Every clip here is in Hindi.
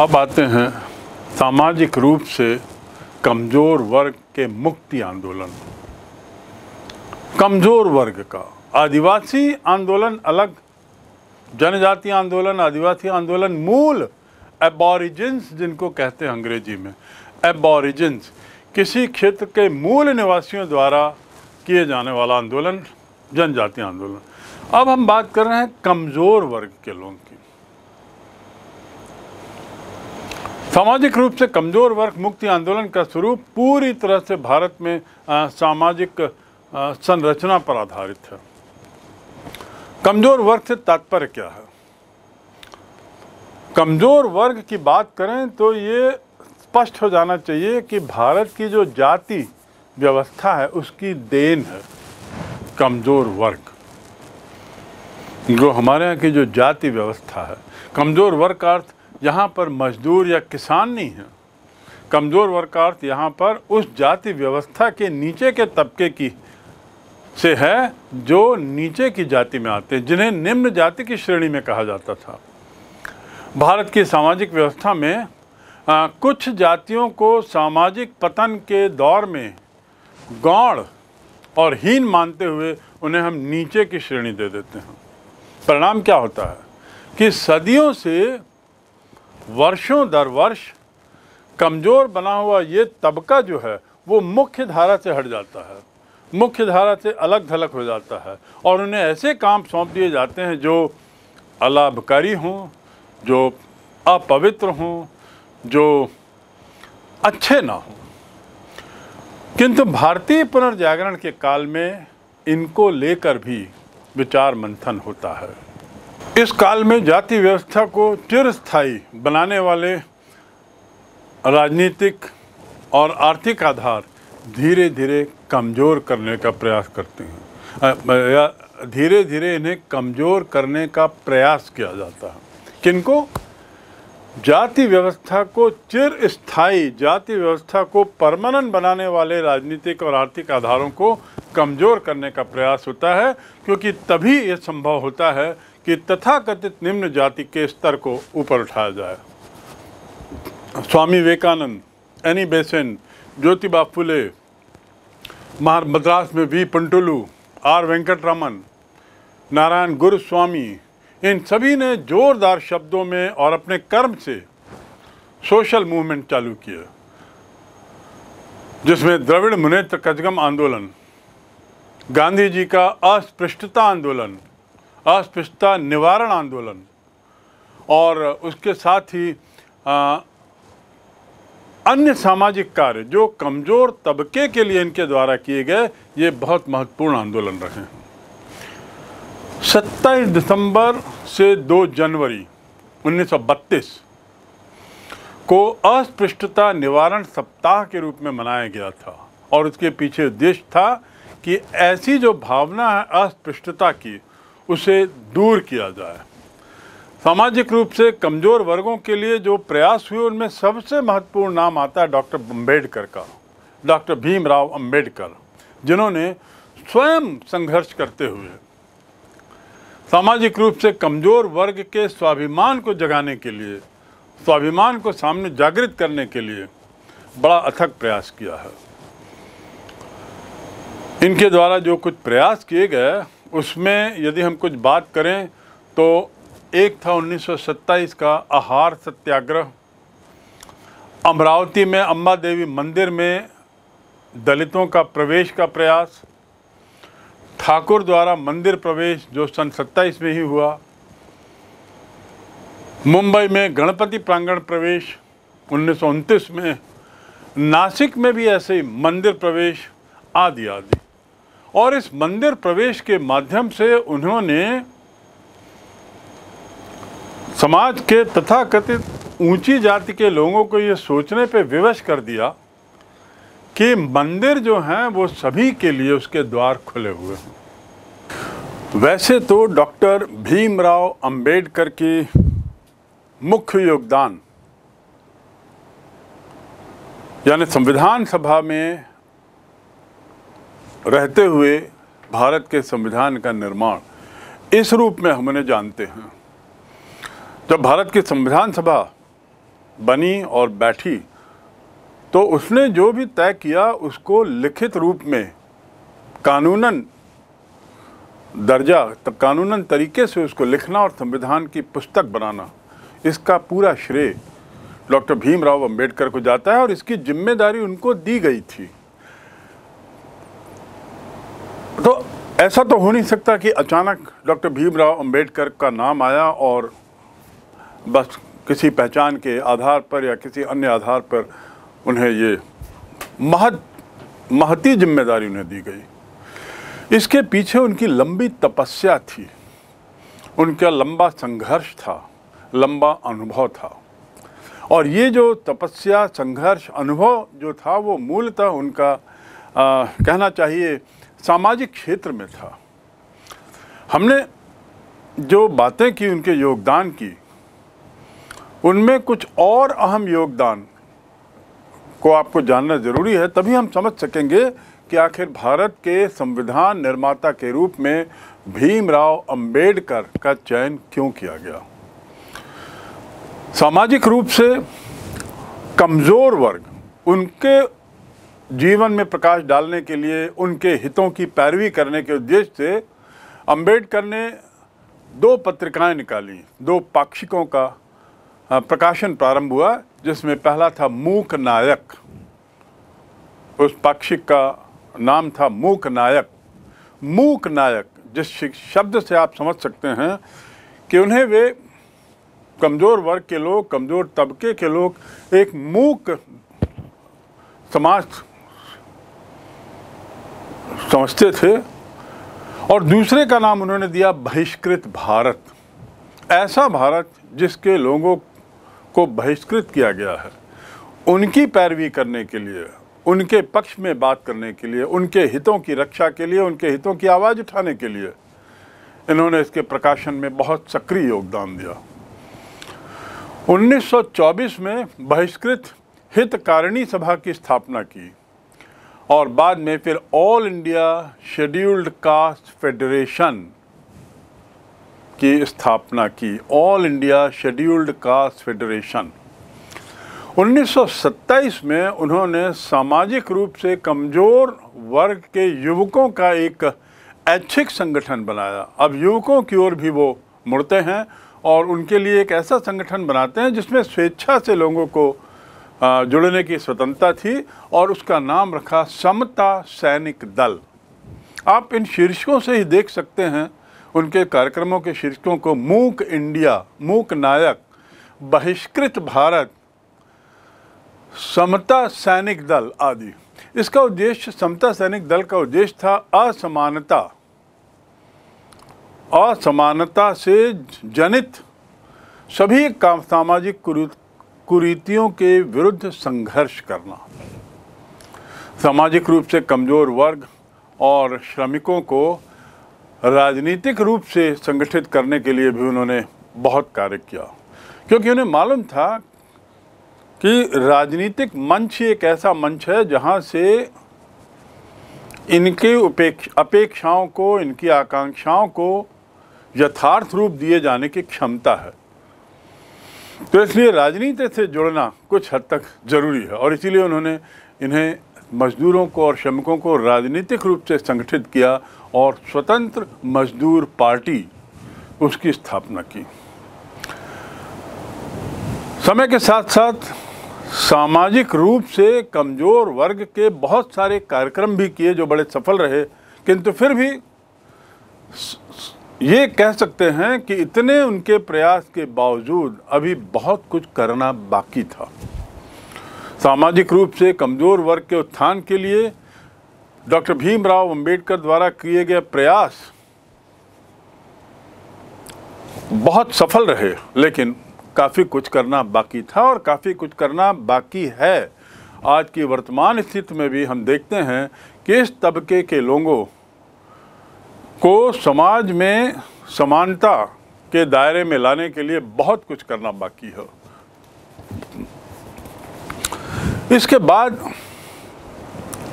अब आते हैं सामाजिक रूप से कमज़ोर वर्ग के मुक्ति आंदोलन कमज़ोर वर्ग का आदिवासी आंदोलन अलग जनजाति आंदोलन आदिवासी आंदोलन मूल एबॉरिजिन्स जिनको कहते हैं अंग्रेजी में एबॉरिजिन्स किसी क्षेत्र के मूल निवासियों द्वारा किए जाने वाला आंदोलन जनजाति आंदोलन अब हम बात कर रहे हैं कमज़ोर वर्ग के लोगों की सामाजिक रूप से कमज़ोर वर्ग मुक्ति आंदोलन का स्वरूप पूरी तरह से भारत में सामाजिक संरचना पर आधारित है कमज़ोर वर्ग से तात्पर्य क्या है कमज़ोर वर्ग की बात करें तो ये स्पष्ट हो जाना चाहिए कि भारत की जो जाति व्यवस्था है उसकी देन है कमज़ोर वर्ग जो हमारे यहाँ की जो जाति व्यवस्था है कमज़ोर वर्ग का अर्थ यहाँ पर मजदूर या किसान नहीं है कमज़ोर वर्गार्थ यहाँ पर उस जाति व्यवस्था के नीचे के तबके की से है जो नीचे की जाति में आते हैं जिन्हें निम्न जाति की श्रेणी में कहा जाता था भारत की सामाजिक व्यवस्था में आ, कुछ जातियों को सामाजिक पतन के दौर में गौण और हीन मानते हुए उन्हें हम नीचे की श्रेणी दे देते हैं परिणाम क्या होता है कि सदियों से वर्षों दर वर्ष कमज़ोर बना हुआ ये तबका जो है वो मुख्य धारा से हट जाता है मुख्य धारा से अलग थलग हो जाता है और उन्हें ऐसे काम सौंप दिए जाते हैं जो अलाभकारी हों जो अपवित्र हों जो अच्छे ना हों किंतु भारतीय पुनर्जागरण के काल में इनको लेकर भी विचार मंथन होता है इस काल में जाति व्यवस्था को चिरस्थायी बनाने वाले राजनीतिक और आर्थिक आधार धीरे धीरे कमज़ोर करने का प्रयास करते हैं या धीरे धीरे इन्हें कमज़ोर करने का प्रयास किया जाता है किनको जाति व्यवस्था को चिर स्थायी जाति व्यवस्था को परमानेंट बनाने वाले राजनीतिक और आर्थिक आधारों को कमज़ोर करने का प्रयास होता है क्योंकि तभी यह संभव होता है कि तथाकथित निम्न जाति के स्तर को ऊपर उठाया जाए स्वामी विवेकानंद एनी बेसन ज्योतिबा फुले महार मद्रास में वी पंटुलू आर रमन नारायण गुरुस्वामी इन सभी ने जोरदार शब्दों में और अपने कर्म से सोशल मूवमेंट चालू किया जिसमें द्रविड़ मुनेत्र कजगम आंदोलन गांधी जी का अस्पृष्टता आंदोलन अस्पृश्यता निवारण आंदोलन और उसके साथ ही आ, अन्य सामाजिक कार्य जो कमज़ोर तबके के लिए इनके द्वारा किए गए ये बहुत महत्वपूर्ण आंदोलन रहे सत्ताईस दिसंबर से 2 जनवरी 1932 को अस्पृष्टता निवारण सप्ताह के रूप में मनाया गया था और उसके पीछे उद्देश्य था कि ऐसी जो भावना है अस्पृष्टता की उसे दूर किया जाए सामाजिक रूप से कमज़ोर वर्गों के लिए जो प्रयास हुए उनमें सबसे महत्वपूर्ण नाम आता है डॉक्टर अम्बेडकर का डॉक्टर भीमराव अम्बेडकर जिन्होंने स्वयं संघर्ष करते हुए सामाजिक रूप से कमज़ोर वर्ग के स्वाभिमान को जगाने के लिए स्वाभिमान को सामने जागृत करने के लिए बड़ा अथक प्रयास किया है इनके द्वारा जो कुछ प्रयास किए गए उसमें यदि हम कुछ बात करें तो एक था 1927 का आहार सत्याग्रह अमरावती में अम्बा देवी मंदिर में दलितों का प्रवेश का प्रयास ठाकुर द्वारा मंदिर प्रवेश जो सन 27 में ही हुआ मुंबई में गणपति प्रांगण प्रवेश उन्नीस में नासिक में भी ऐसे ही मंदिर प्रवेश आदि आदि और इस मंदिर प्रवेश के माध्यम से उन्होंने समाज के तथाकथित ऊंची जाति के लोगों को ये सोचने पे विवश कर दिया कि मंदिर जो हैं वो सभी के लिए उसके द्वार खुले हुए हैं वैसे तो डॉक्टर भीमराव अंबेडकर की मुख्य योगदान यानी संविधान सभा में रहते हुए भारत के संविधान का निर्माण इस रूप में हम उन्हें जानते हैं जब भारत की संविधान सभा बनी और बैठी तो उसने जो भी तय किया उसको लिखित रूप में कानूनन दर्जा कानूनन तरीके से उसको लिखना और संविधान की पुस्तक बनाना इसका पूरा श्रेय डॉक्टर भीमराव अंबेडकर को जाता है और इसकी जिम्मेदारी उनको दी गई थी तो ऐसा तो हो नहीं सकता कि अचानक डॉक्टर भीमराव अंबेडकर का नाम आया और बस किसी पहचान के आधार पर या किसी अन्य आधार पर उन्हें ये महत महती जिम्मेदारी उन्हें दी गई इसके पीछे उनकी लंबी तपस्या थी उनका लंबा संघर्ष था लंबा अनुभव था और ये जो तपस्या संघर्ष अनुभव जो था वो मूलतः उनका आ, कहना चाहिए सामाजिक क्षेत्र में था हमने जो बातें की उनके योगदान की उनमें कुछ और अहम योगदान को आपको जानना ज़रूरी है तभी हम समझ सकेंगे कि आखिर भारत के संविधान निर्माता के रूप में भीमराव अंबेडकर का चयन क्यों किया गया सामाजिक रूप से कमज़ोर वर्ग उनके जीवन में प्रकाश डालने के लिए उनके हितों की पैरवी करने के उद्देश्य से अंबेडकर ने दो पत्रिकाएं निकाली दो पाक्षिकों का प्रकाशन प्रारंभ हुआ जिसमें पहला था मूक नायक उस पाक्षिक का नाम था मूक नायक मूक नायक जिस शब्द से आप समझ सकते हैं कि उन्हें वे कमज़ोर वर्ग के लोग कमज़ोर तबके के लोग एक मूक समाज समझते थे और दूसरे का नाम उन्होंने दिया बहिष्कृत भारत ऐसा भारत जिसके लोगों को बहिष्कृत किया गया है उनकी पैरवी करने के लिए उनके पक्ष में बात करने के लिए उनके हितों की रक्षा के लिए उनके हितों की आवाज़ उठाने के लिए इन्होंने इसके प्रकाशन में बहुत सक्रिय योगदान दिया 1924 में बहिष्कृत हितकारिणी सभा की स्थापना की और बाद में फिर all India scheduled caste federation की स्थापना की all India scheduled caste federation 1927 में उन्होंने सामाजिक रूप से कमज़ोर वर्ग के युवकों का एक ऐच्छिक संगठन बनाया अब युवकों की ओर भी वो मुड़ते हैं और उनके लिए एक ऐसा संगठन बनाते हैं जिसमें स्वेच्छा से लोगों को जुड़ने की स्वतंत्रता थी और उसका नाम रखा समता सैनिक दल आप इन शीर्षकों से ही देख सकते हैं उनके कार्यक्रमों के शीर्षकों को मूक इंडिया मूक नायक बहिष्कृत भारत समता सैनिक दल आदि इसका उद्देश्य समता सैनिक दल का उद्देश्य था असमानता असमानता से जनित सभी काम सामाजिक कुरीतियों के विरुद्ध संघर्ष करना सामाजिक रूप से कमज़ोर वर्ग और श्रमिकों को राजनीतिक रूप से संगठित करने के लिए भी उन्होंने बहुत कार्य किया क्योंकि उन्हें मालूम था कि राजनीतिक मंच एक ऐसा मंच है जहाँ से इनके उपेक्षा अपेक्षाओं को इनकी आकांक्षाओं को यथार्थ रूप दिए जाने की क्षमता है तो इसलिए राजनीति से जुड़ना कुछ हद तक ज़रूरी है और इसीलिए उन्होंने इन्हें मजदूरों को और श्रमिकों को राजनीतिक रूप से संगठित किया और स्वतंत्र मजदूर पार्टी उसकी स्थापना की समय के साथ साथ सामाजिक रूप से कमज़ोर वर्ग के बहुत सारे कार्यक्रम भी किए जो बड़े सफल रहे किंतु फिर भी ये कह सकते हैं कि इतने उनके प्रयास के बावजूद अभी बहुत कुछ करना बाकी था सामाजिक रूप से कमज़ोर वर्ग के उत्थान के लिए डॉक्टर भीमराव अंबेडकर द्वारा किए गए प्रयास बहुत सफल रहे लेकिन काफ़ी कुछ करना बाकी था और काफ़ी कुछ करना बाकी है आज की वर्तमान स्थिति में भी हम देखते हैं कि इस तबके के लोगों को समाज में समानता के दायरे में लाने के लिए बहुत कुछ करना बाकी है इसके बाद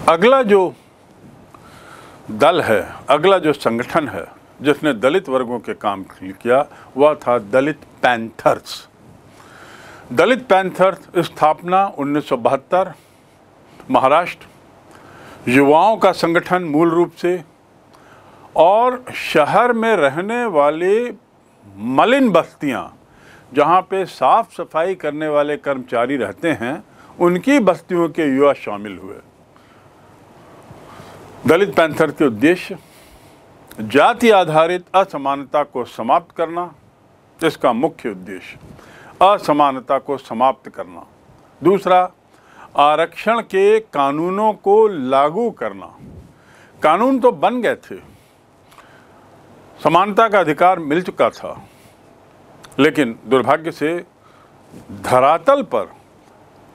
अगला जो दल है अगला जो संगठन है जिसने दलित वर्गों के काम किया वह था दलित पैंथर्स दलित पैंथर्स स्थापना उन्नीस महाराष्ट्र युवाओं का संगठन मूल रूप से और शहर में रहने वाले मलिन बस्तियां जहां पे साफ़ सफाई करने वाले कर्मचारी रहते हैं उनकी बस्तियों के युवा शामिल हुए दलित पैंथर के उद्देश्य जाति आधारित असमानता को समाप्त करना इसका मुख्य उद्देश्य असमानता को समाप्त करना दूसरा आरक्षण के कानूनों को लागू करना कानून तो बन गए थे समानता का अधिकार मिल चुका था लेकिन दुर्भाग्य से धरातल पर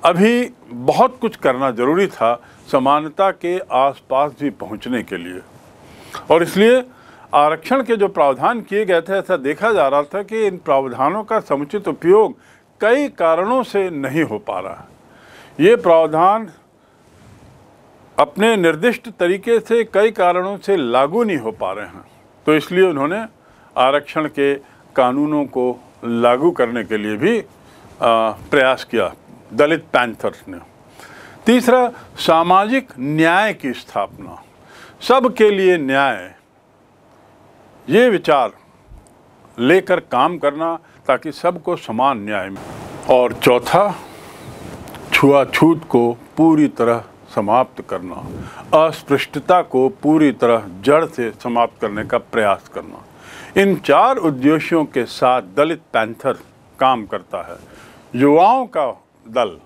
अभी बहुत कुछ करना ज़रूरी था समानता के आसपास भी पहुंचने के लिए और इसलिए आरक्षण के जो प्रावधान किए गए थे ऐसा देखा जा रहा था कि इन प्रावधानों का समुचित उपयोग कई कारणों से नहीं हो पा रहा ये प्रावधान अपने निर्दिष्ट तरीके से कई कारणों से लागू नहीं हो पा रहे हैं तो इसलिए उन्होंने आरक्षण के कानूनों को लागू करने के लिए भी प्रयास किया दलित पैंथर्स ने तीसरा सामाजिक न्याय की स्थापना सबके लिए न्याय ये विचार लेकर काम करना ताकि सबको समान न्याय मिले और चौथा छुआछूत को पूरी तरह समाप्त करना अस्पृष्टता को पूरी तरह जड़ से समाप्त करने का प्रयास करना इन चार उद्देश्यों के साथ दलित पैंथर काम करता है युवाओं का दल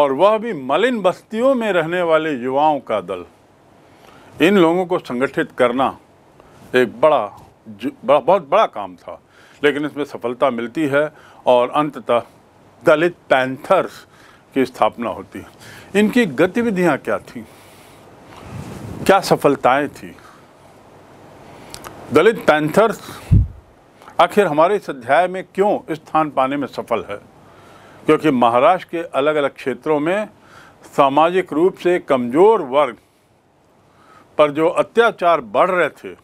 और वह भी मलिन बस्तियों में रहने वाले युवाओं का दल इन लोगों को संगठित करना एक बड़ा बड़ा बहुत बड़ा काम था लेकिन इसमें सफलता मिलती है और अंततः दलित पैंथर्स की स्थापना होती है इनकी गतिविधियां क्या थी क्या सफलताएं थी दलित पैंथर्स आखिर हमारे इस अध्याय में क्यों स्थान पाने में सफल है क्योंकि महाराष्ट्र के अलग अलग क्षेत्रों में सामाजिक रूप से कमज़ोर वर्ग पर जो अत्याचार बढ़ रहे थे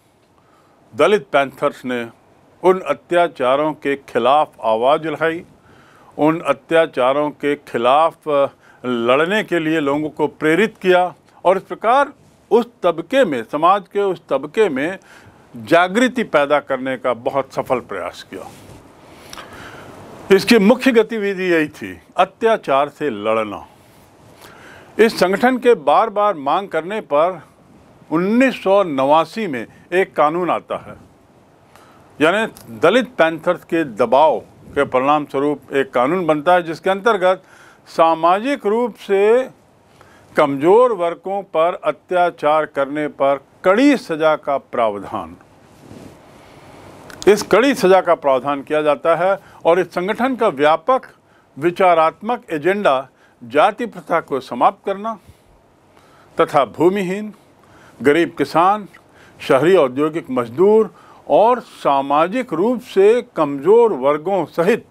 दलित पैंथर्स ने उन अत्याचारों के खिलाफ आवाज़ उठाई उन अत्याचारों के खिलाफ लड़ने के लिए लोगों को प्रेरित किया और इस प्रकार उस तबके में समाज के उस तबके में जागृति पैदा करने का बहुत सफल प्रयास किया इसकी मुख्य गतिविधि यही थी अत्याचार से लड़ना इस संगठन के बार बार मांग करने पर उन्नीस में एक कानून आता है यानी दलित पैंथर्स के दबाव के परिणाम स्वरूप एक कानून बनता है जिसके अंतर्गत सामाजिक रूप से कमज़ोर वर्गों पर अत्याचार करने पर कड़ी सज़ा का प्रावधान इस कड़ी सज़ा का प्रावधान किया जाता है और इस संगठन का व्यापक विचारात्मक एजेंडा जाति प्रथा को समाप्त करना तथा भूमिहीन गरीब किसान शहरी औद्योगिक मजदूर और सामाजिक रूप से कमज़ोर वर्गों सहित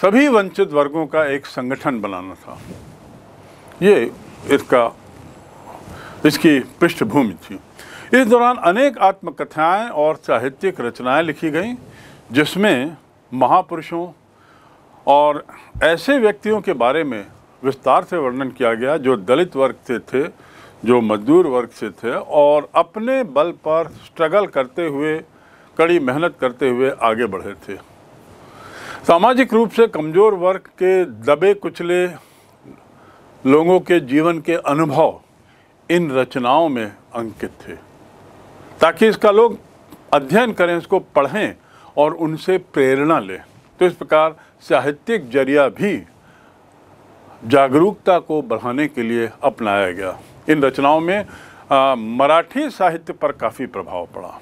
सभी वंचित वर्गों का एक संगठन बनाना था ये इसका इसकी पृष्ठभूमि थी इस दौरान अनेक आत्मकथाएं और साहित्यिक रचनाएं लिखी गईं जिसमें महापुरुषों और ऐसे व्यक्तियों के बारे में विस्तार से वर्णन किया गया जो दलित वर्ग से थे जो मजदूर वर्ग से थे और अपने बल पर स्ट्रगल करते हुए कड़ी मेहनत करते हुए आगे बढ़े थे सामाजिक रूप से कमज़ोर वर्ग के दबे कुचले लोगों के जीवन के अनुभव इन रचनाओं में अंकित थे ताकि इसका लोग अध्ययन करें इसको पढ़ें और उनसे प्रेरणा लें तो इस प्रकार साहित्यिक जरिया भी जागरूकता को बढ़ाने के लिए अपनाया गया इन रचनाओं में मराठी साहित्य पर काफ़ी प्रभाव पड़ा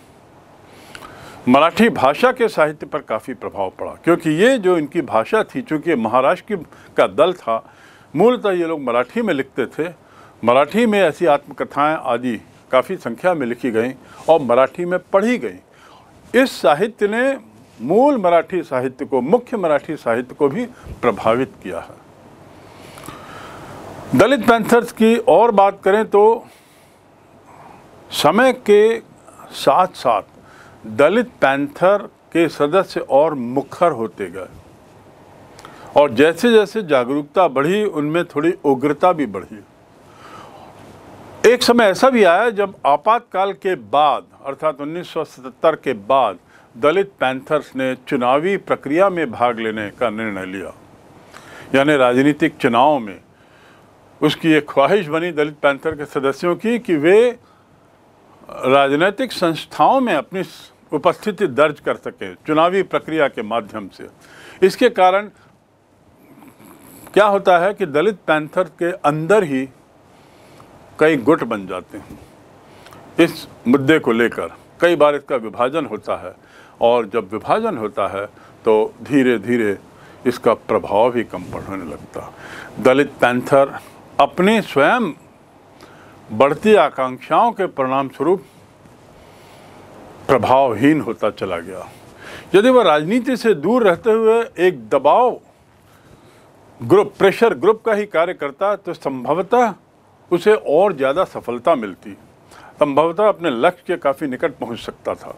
मराठी भाषा के साहित्य पर काफ़ी प्रभाव पड़ा क्योंकि ये जो इनकी भाषा थी चूँकि महाराष्ट्र की का दल था मूलतः ये लोग मराठी में लिखते थे मराठी में ऐसी आत्मकथाएं आदि काफ़ी संख्या में लिखी गई और मराठी में पढ़ी गई इस साहित्य ने मूल मराठी साहित्य को मुख्य मराठी साहित्य को भी प्रभावित किया है दलित पैंथर्स की और बात करें तो समय के साथ साथ दलित पैंथर के सदस्य और मुखर होते गए और जैसे जैसे जागरूकता बढ़ी उनमें थोड़ी उग्रता भी बढ़ी एक समय ऐसा भी आया जब आपातकाल के बाद अर्थात 1977 के बाद दलित पैंथर्स ने चुनावी प्रक्रिया में भाग लेने का निर्णय लिया यानी राजनीतिक चुनाव में उसकी एक ख्वाहिश बनी दलित पैंथर के सदस्यों की कि वे राजनीतिक संस्थाओं में अपनी उपस्थिति दर्ज कर सकें चुनावी प्रक्रिया के माध्यम से इसके कारण क्या होता है कि दलित पैंथर के अंदर ही कई गुट बन जाते हैं इस मुद्दे को लेकर कई बार इसका विभाजन होता है और जब विभाजन होता है तो धीरे धीरे इसका प्रभाव भी कम पड़ने लगता दलित पैंथर अपने स्वयं बढ़ती आकांक्षाओं के परिणाम स्वरूप प्रभावहीन होता चला गया यदि वह राजनीति से दूर रहते हुए एक दबाव ग्रुप प्रेशर ग्रुप का ही कार्य करता तो संभवतः उसे और ज़्यादा सफलता मिलती संभवतः अपने लक्ष्य के काफ़ी निकट पहुंच सकता था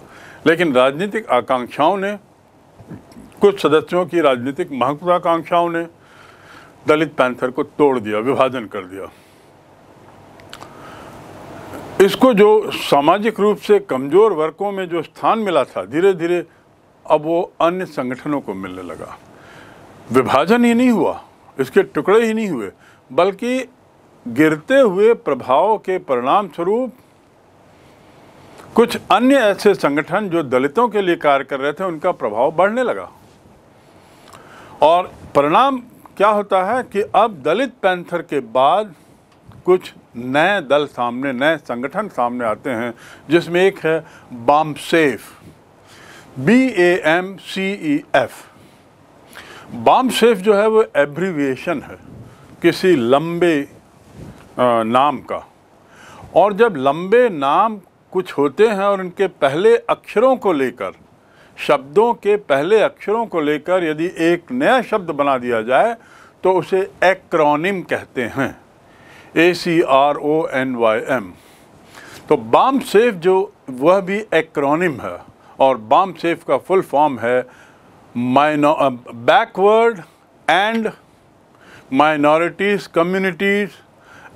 लेकिन राजनीतिक आकांक्षाओं ने कुछ सदस्यों की राजनीतिक महत्वाकांक्षाओं ने दलित पैंथर को तोड़ दिया विभाजन कर दिया इसको जो सामाजिक रूप से कमज़ोर वर्गों में जो स्थान मिला था धीरे धीरे अब वो अन्य संगठनों को मिलने लगा विभाजन ही नहीं हुआ इसके टुकड़े ही नहीं हुए बल्कि गिरते हुए प्रभाव के परिणाम स्वरूप कुछ अन्य ऐसे संगठन जो दलितों के लिए कार्य कर रहे थे उनका प्रभाव बढ़ने लगा और परिणाम क्या होता है कि अब दलित पैंथर के बाद कुछ नए दल सामने नए संगठन सामने आते हैं जिसमें एक है BAMCEF B A M C E e F BAMCEF जो है वो एब्रीविएशन है किसी लंबे नाम का और जब लंबे नाम कुछ होते हैं और इनके पहले अक्षरों को लेकर शब्दों के पहले अक्षरों को लेकर यदि एक नया शब्द बना दिया जाए तो उसे एक्रोनिम कहते हैं A C R O N Y M तो बाम सेफ जो वह भी एक्रोनिम है और बाम सेफ का फुल फॉर्म है माइनो backward and minorities communities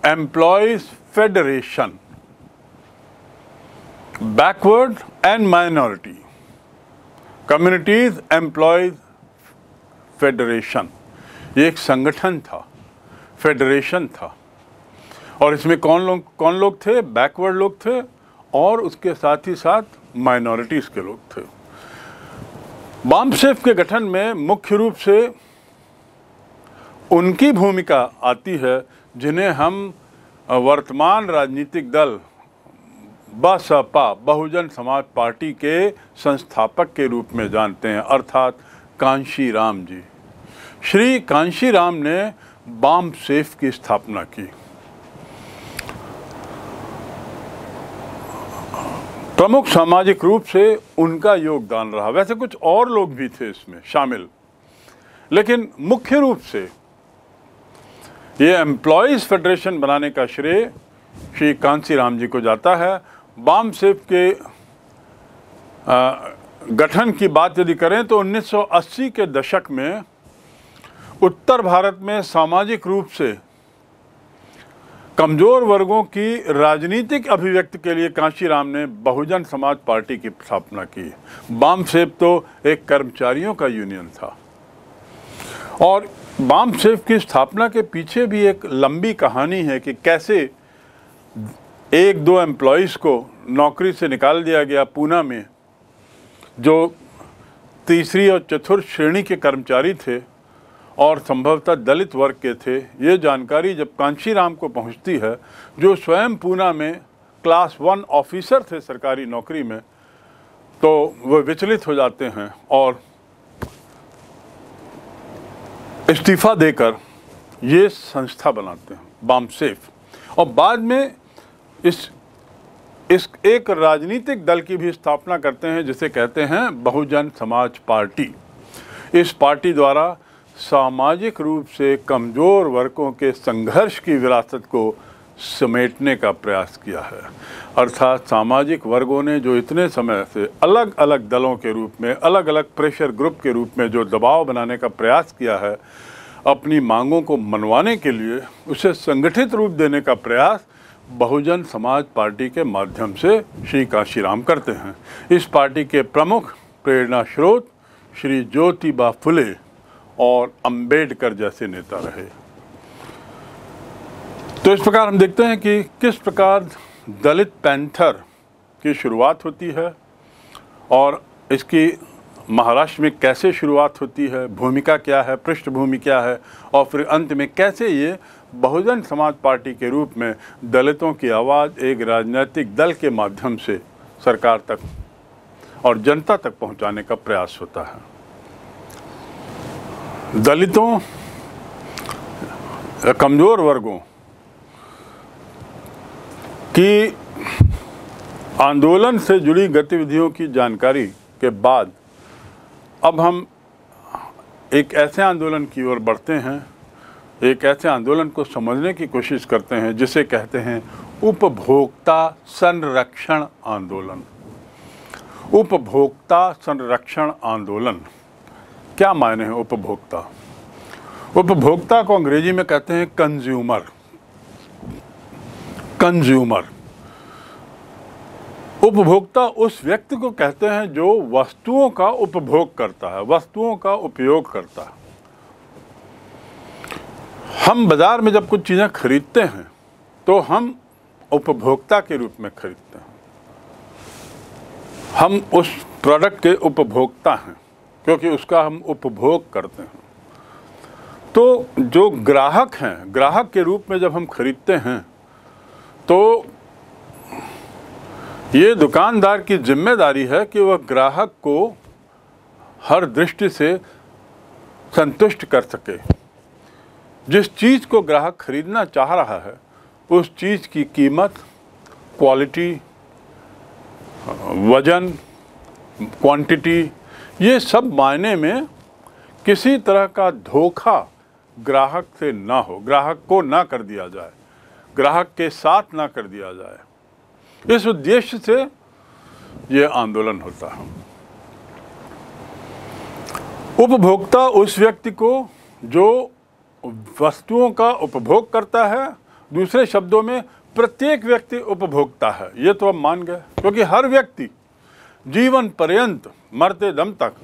employees federation backward and minority communities employees federation ये एक संगठन था फेडरेशन था और इसमें कौन लोग कौन लोग थे बैकवर्ड लोग थे और उसके साथ ही साथ माइनॉरिटीज़ के लोग थे बामसेफ के गठन में मुख्य रूप से उनकी भूमिका आती है जिन्हें हम वर्तमान राजनीतिक दल बसपा बहुजन समाज पार्टी के संस्थापक के रूप में जानते हैं अर्थात कांशी राम जी श्री कांशी राम ने बाम सेफ की स्थापना की प्रमुख सामाजिक रूप से उनका योगदान रहा वैसे कुछ और लोग भी थे इसमें शामिल लेकिन मुख्य रूप से ये एम्प्लॉयज़ फेडरेशन बनाने का श्रेय श्री कांसी राम जी को जाता है बाम सेफ के गठन की बात यदि करें तो 1980 के दशक में उत्तर भारत में सामाजिक रूप से कमजोर वर्गों की राजनीतिक अभिव्यक्ति के लिए कांशीराम ने बहुजन समाज पार्टी की स्थापना की बाम सेफ तो एक कर्मचारियों का यूनियन था और बाम सेफ की स्थापना के पीछे भी एक लंबी कहानी है कि कैसे एक दो एम्प्लॉयज़ को नौकरी से निकाल दिया गया पूना में जो तीसरी और चतुर्थ श्रेणी के कर्मचारी थे और संभवतः दलित वर्ग के थे ये जानकारी जब कांशीराम को पहुंचती है जो स्वयं पूना में क्लास वन ऑफिसर थे सरकारी नौकरी में तो वह विचलित हो जाते हैं और इस्तीफा देकर ये संस्था बनाते हैं बामसेफ और बाद में इस इस एक राजनीतिक दल की भी स्थापना करते हैं जिसे कहते हैं बहुजन समाज पार्टी इस पार्टी द्वारा सामाजिक रूप से कमज़ोर वर्गों के संघर्ष की विरासत को समेटने का प्रयास किया है अर्थात सामाजिक वर्गों ने जो इतने समय से अलग अलग दलों के रूप में अलग अलग प्रेशर ग्रुप के रूप में जो दबाव बनाने का प्रयास किया है अपनी मांगों को मनवाने के लिए उसे संगठित रूप देने का प्रयास बहुजन समाज पार्टी के माध्यम से श्री काशी करते हैं इस पार्टी के प्रमुख प्रेरणा स्रोत श्री ज्योतिबा फुले और अंबेडकर जैसे नेता रहे तो इस प्रकार हम देखते हैं कि किस प्रकार दलित पैंथर की शुरुआत होती है और इसकी महाराष्ट्र में कैसे शुरुआत होती है भूमिका क्या है पृष्ठभूमि क्या है और फिर अंत में कैसे ये बहुजन समाज पार्टी के रूप में दलितों की आवाज़ एक राजनीतिक दल के माध्यम से सरकार तक और जनता तक पहुंचाने का प्रयास होता है दलितों कमज़ोर वर्गों की आंदोलन से जुड़ी गतिविधियों की जानकारी के बाद अब हम एक ऐसे आंदोलन की ओर बढ़ते हैं एक ऐसे आंदोलन को समझने की कोशिश करते हैं जिसे कहते हैं उपभोक्ता संरक्षण आंदोलन उपभोक्ता संरक्षण आंदोलन क्या मायने हैं उपभोक्ता उपभोक्ता को अंग्रेजी में कहते हैं कंज्यूमर कंज्यूमर उपभोक्ता उस व्यक्ति को कहते हैं जो वस्तुओं का उपभोग करता है वस्तुओं का उपयोग करता है हम बाज़ार में जब कुछ चीज़ें खरीदते हैं तो हम उपभोक्ता के रूप में खरीदते हैं हम उस प्रोडक्ट के उपभोक्ता हैं क्योंकि उसका हम उपभोग करते हैं तो जो ग्राहक हैं ग्राहक के रूप में जब हम खरीदते हैं तो ये दुकानदार की जिम्मेदारी है कि वह ग्राहक को हर दृष्टि से संतुष्ट कर सके जिस चीज़ को ग्राहक खरीदना चाह रहा है उस चीज़ की कीमत क्वालिटी वजन क्वांटिटी ये सब मायने में किसी तरह का धोखा ग्राहक से ना हो ग्राहक को ना कर दिया जाए ग्राहक के साथ ना कर दिया जाए इस उद्देश्य से ये आंदोलन होता है उपभोक्ता उस व्यक्ति को जो वस्तुओं का उपभोग करता है दूसरे शब्दों में प्रत्येक व्यक्ति उपभोक्ता है ये तो हम मान गए क्योंकि हर व्यक्ति जीवन पर्यंत मरते दम तक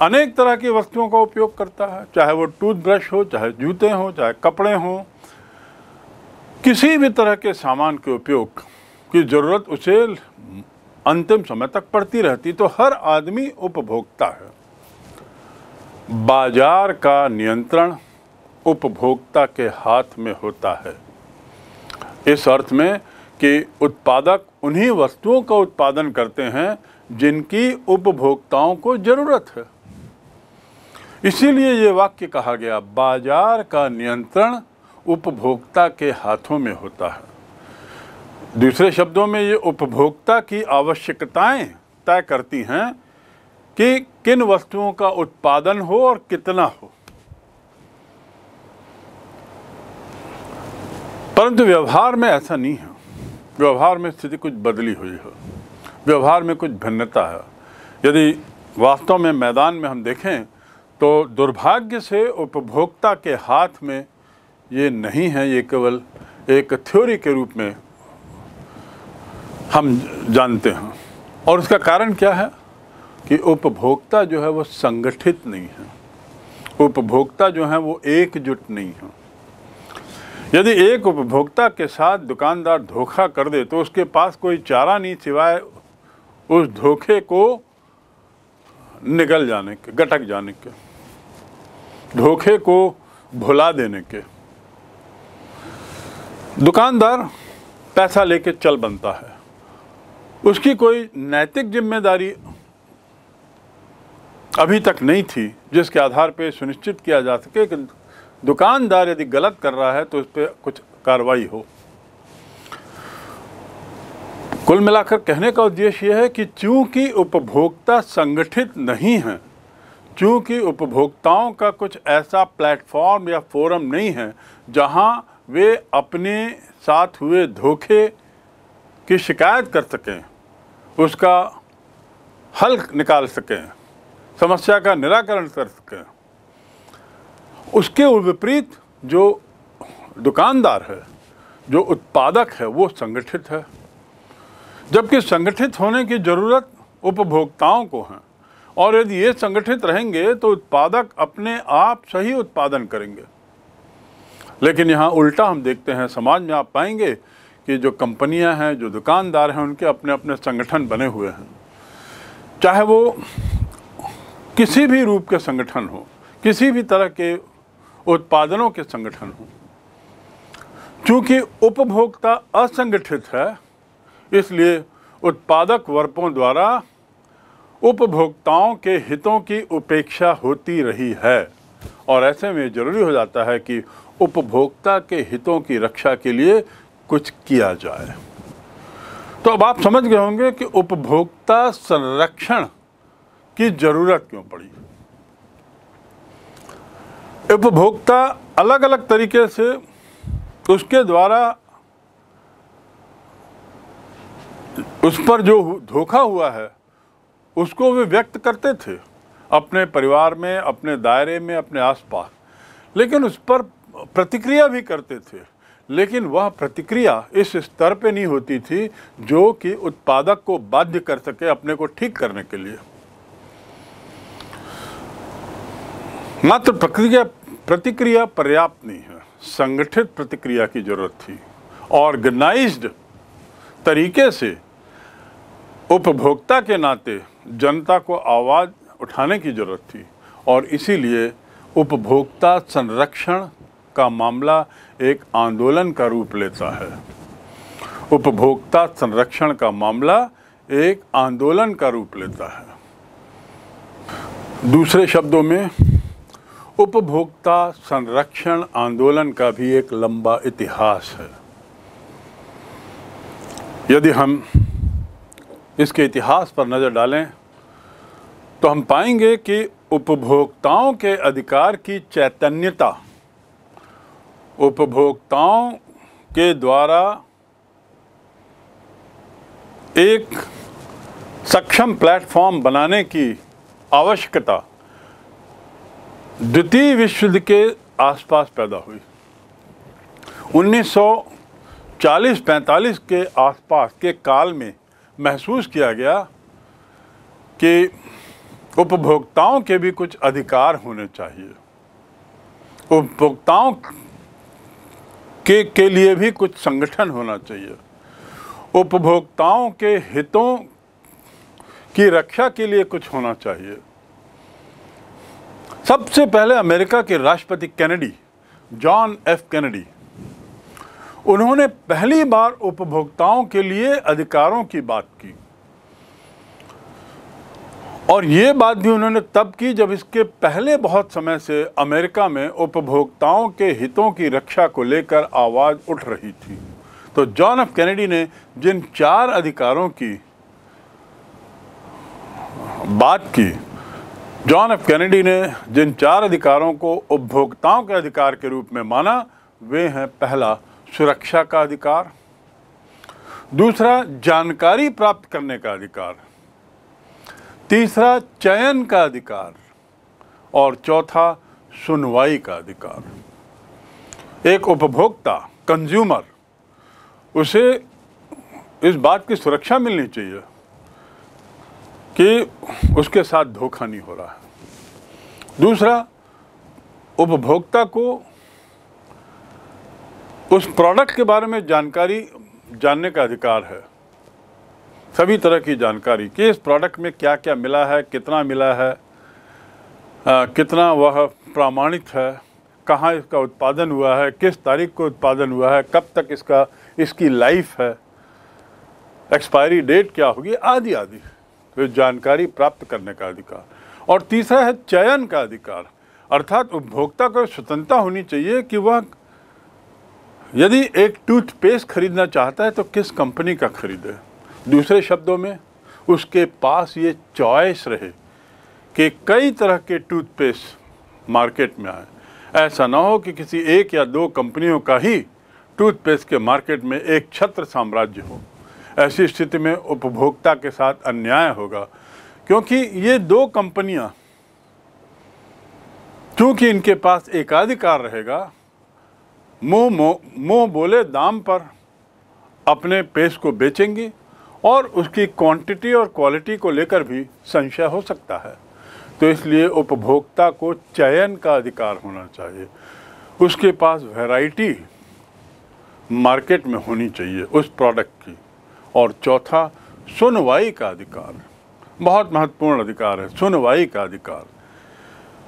अनेक तरह की वस्तुओं का उपयोग करता है चाहे वो टूथब्रश हो चाहे जूते हो चाहे कपड़े हो किसी भी तरह के सामान के उपयोग की ज़रूरत उसे अंतिम समय तक पड़ती रहती तो हर आदमी उपभोक्ता है बाजार का नियंत्रण उपभोक्ता के हाथ में होता है इस अर्थ में कि उत्पादक उन्हीं वस्तुओं का उत्पादन करते हैं जिनकी उपभोक्ताओं को ज़रूरत है इसीलिए ये वाक्य कहा गया बाजार का नियंत्रण उपभोक्ता के हाथों में होता है दूसरे शब्दों में ये उपभोक्ता की आवश्यकताएं तय करती हैं कि किन वस्तुओं का उत्पादन हो और कितना हो परंतु व्यवहार में ऐसा नहीं है व्यवहार में स्थिति कुछ बदली हुई है व्यवहार में कुछ भिन्नता है यदि वास्तव में मैदान में हम देखें तो दुर्भाग्य से उपभोक्ता के हाथ में ये नहीं है ये केवल एक थ्योरी के रूप में हम जानते हैं और उसका कारण क्या है कि उपभोक्ता जो है वो संगठित नहीं है उपभोक्ता जो है वो एकजुट नहीं है यदि एक उपभोक्ता के साथ दुकानदार धोखा कर दे तो उसके पास कोई चारा नहीं सिवाय उस धोखे को निकल जाने के गटक जाने के धोखे को भुला देने के दुकानदार पैसा लेके चल बनता है उसकी कोई नैतिक जिम्मेदारी अभी तक नहीं थी जिसके आधार पर सुनिश्चित किया जा सके कि दुकानदार यदि गलत कर रहा है तो उस पर कुछ कार्रवाई हो कुल मिलाकर कहने का उद्देश्य यह है कि चूंकि उपभोक्ता संगठित नहीं हैं चूंकि उपभोक्ताओं का कुछ ऐसा प्लेटफॉर्म या फोरम नहीं है जहां वे अपने साथ हुए धोखे की शिकायत कर सकें उसका हल निकाल सकें समस्या का निराकरण कर सकें उसके विपरीत जो दुकानदार है जो उत्पादक है वो संगठित है जबकि संगठित होने की ज़रूरत उपभोक्ताओं को है और यदि ये संगठित रहेंगे तो उत्पादक अपने आप सही उत्पादन करेंगे लेकिन यहाँ उल्टा हम देखते हैं समाज में आप पाएंगे कि जो कंपनियां हैं जो दुकानदार हैं उनके अपने अपने संगठन बने हुए हैं चाहे वो किसी भी रूप के संगठन हो किसी भी तरह के उत्पादनों के संगठन हो चूँकि उपभोक्ता असंगठित है इसलिए उत्पादक वर्पों द्वारा उपभोक्ताओं के हितों की उपेक्षा होती रही है और ऐसे में जरूरी हो जाता है कि उपभोक्ता के हितों की रक्षा के लिए कुछ किया जाए तो अब आप समझ गए होंगे कि उपभोक्ता संरक्षण की जरूरत क्यों पड़ी उपभोक्ता अलग अलग तरीके से उसके द्वारा उस पर जो धोखा हुआ है उसको वे व्यक्त करते थे अपने परिवार में अपने दायरे में अपने आसपास लेकिन उस पर प्रतिक्रिया भी करते थे लेकिन वह प्रतिक्रिया इस स्तर पे नहीं होती थी जो कि उत्पादक को बाध्य कर सके अपने को ठीक करने के लिए मात्र प्रक्रिया प्रतिक्रिया पर्याप्त नहीं है संगठित प्रतिक्रिया की जरूरत थी ऑर्गेनाइज्ड तरीके से उपभोक्ता के नाते जनता को आवाज़ उठाने की ज़रूरत थी और इसीलिए उपभोक्ता संरक्षण का मामला एक आंदोलन का रूप लेता है उपभोक्ता संरक्षण का मामला एक आंदोलन का रूप लेता है दूसरे शब्दों में उपभोक्ता संरक्षण आंदोलन का भी एक लंबा इतिहास है यदि हम इसके इतिहास पर नज़र डालें तो हम पाएंगे कि उपभोक्ताओं के अधिकार की चैतन्यता उपभोक्ताओं के द्वारा एक सक्षम प्लेटफॉर्म बनाने की आवश्यकता द्वितीय विश्व युद्ध के आसपास पैदा हुई 40-45 के आसपास के काल में महसूस किया गया कि उपभोक्ताओं के भी कुछ अधिकार होने चाहिए उपभोक्ताओं के के लिए भी कुछ संगठन होना चाहिए उपभोक्ताओं के हितों की रक्षा के लिए कुछ होना चाहिए सबसे पहले अमेरिका के राष्ट्रपति कैनेडी जॉन एफ कैनेडी उन्होंने पहली बार उपभोक्ताओं के लिए अधिकारों की बात की और ये बात भी उन्होंने तब की जब इसके पहले बहुत समय से अमेरिका में उपभोक्ताओं के हितों की रक्षा को लेकर आवाज़ उठ रही थी तो जॉन एफ कैनेडी ने जिन चार अधिकारों की बात की जॉन एफ कैनेडी ने जिन चार अधिकारों को उपभोक्ताओं के अधिकार के रूप में माना वे हैं पहला सुरक्षा का अधिकार दूसरा जानकारी प्राप्त करने का अधिकार तीसरा चयन का अधिकार और चौथा सुनवाई का अधिकार एक उपभोक्ता कंज्यूमर उसे इस बात की सुरक्षा मिलनी चाहिए कि उसके साथ धोखा नहीं हो रहा है दूसरा उपभोक्ता को उस प्रोडक्ट के बारे में जानकारी जानने का अधिकार है सभी तरह की जानकारी कि इस प्रोडक्ट में क्या क्या मिला है कितना मिला है आ, कितना वह प्रामाणिक है कहाँ इसका उत्पादन हुआ है किस तारीख को उत्पादन हुआ है कब तक इसका इसकी लाइफ है एक्सपायरी डेट क्या होगी आदि आदि तो जानकारी प्राप्त करने का अधिकार और तीसरा है चयन का अधिकार अर्थात उपभोक्ता को स्वतंत्रता होनी चाहिए कि वह यदि एक टूथपेस्ट खरीदना चाहता है तो किस कंपनी का खरीदे दूसरे शब्दों में उसके पास ये चॉइस रहे कि कई तरह के टूथपेस्ट मार्केट में आए ऐसा ना हो कि किसी एक या दो कंपनियों का ही टूथपेस्ट के मार्केट में एक छत्र साम्राज्य हो ऐसी स्थिति में उपभोक्ता के साथ अन्याय होगा क्योंकि ये दो कंपनियां चूँकि इनके पास एकाधिकार रहेगा मुंह मुंह बोले दाम पर अपने पेश को बेचेंगी और उसकी क्वांटिटी और क्वालिटी को लेकर भी संशय हो सकता है तो इसलिए उपभोक्ता को चयन का अधिकार होना चाहिए उसके पास वैरायटी मार्केट में होनी चाहिए उस प्रोडक्ट की और चौथा सुनवाई का अधिकार बहुत महत्वपूर्ण अधिकार है सुनवाई का अधिकार